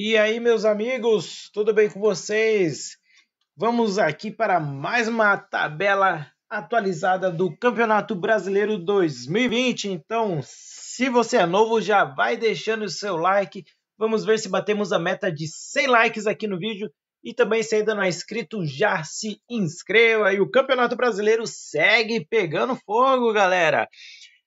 E aí, meus amigos, tudo bem com vocês? Vamos aqui para mais uma tabela atualizada do Campeonato Brasileiro 2020. Então, se você é novo, já vai deixando o seu like. Vamos ver se batemos a meta de 100 likes aqui no vídeo. E também, se ainda não é inscrito, já se inscreva. E o Campeonato Brasileiro segue pegando fogo, galera.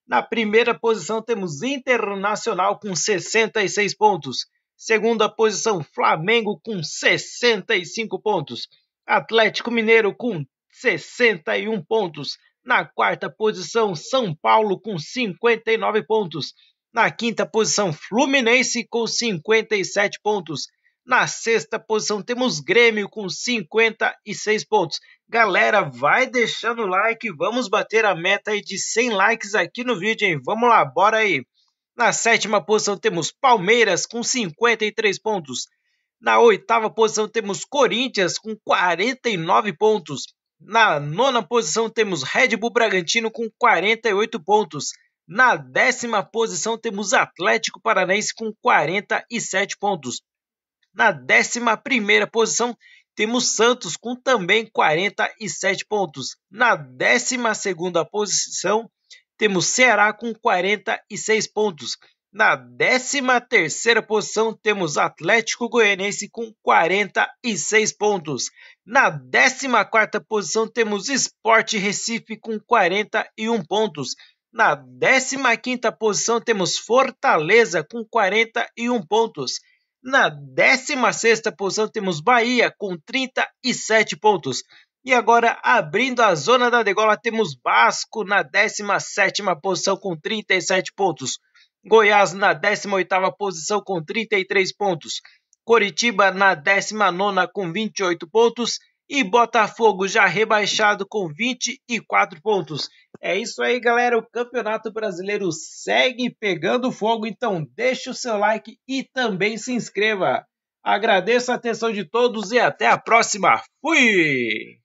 Na primeira posição temos Internacional com 66 pontos. Segunda posição, Flamengo com 65 pontos. Atlético Mineiro com 61 pontos. Na quarta posição, São Paulo com 59 pontos. Na quinta posição, Fluminense com 57 pontos. Na sexta posição, temos Grêmio com 56 pontos. Galera, vai deixando o like. Vamos bater a meta aí de 100 likes aqui no vídeo, hein? Vamos lá, bora aí. Na sétima posição temos Palmeiras com 53 pontos. Na oitava posição temos Corinthians com 49 pontos. Na nona posição temos Red Bull Bragantino com 48 pontos. Na décima posição temos Atlético Paranaense com 47 pontos. Na décima primeira posição temos Santos com também 47 pontos. Na décima segunda posição temos Ceará com 46 pontos. Na 13ª posição temos Atlético Goianiense com 46 pontos. Na 14ª posição temos Sport Recife com 41 pontos. Na 15ª posição temos Fortaleza com 41 pontos. Na 16ª posição temos Bahia com 37 pontos. E agora, abrindo a zona da degola, temos Vasco na 17ª posição com 37 pontos. Goiás na 18ª posição com 33 pontos. Coritiba na 19ª com 28 pontos. E Botafogo já rebaixado com 24 pontos. É isso aí, galera. O Campeonato Brasileiro segue pegando fogo, então deixe o seu like e também se inscreva. Agradeço a atenção de todos e até a próxima. Fui!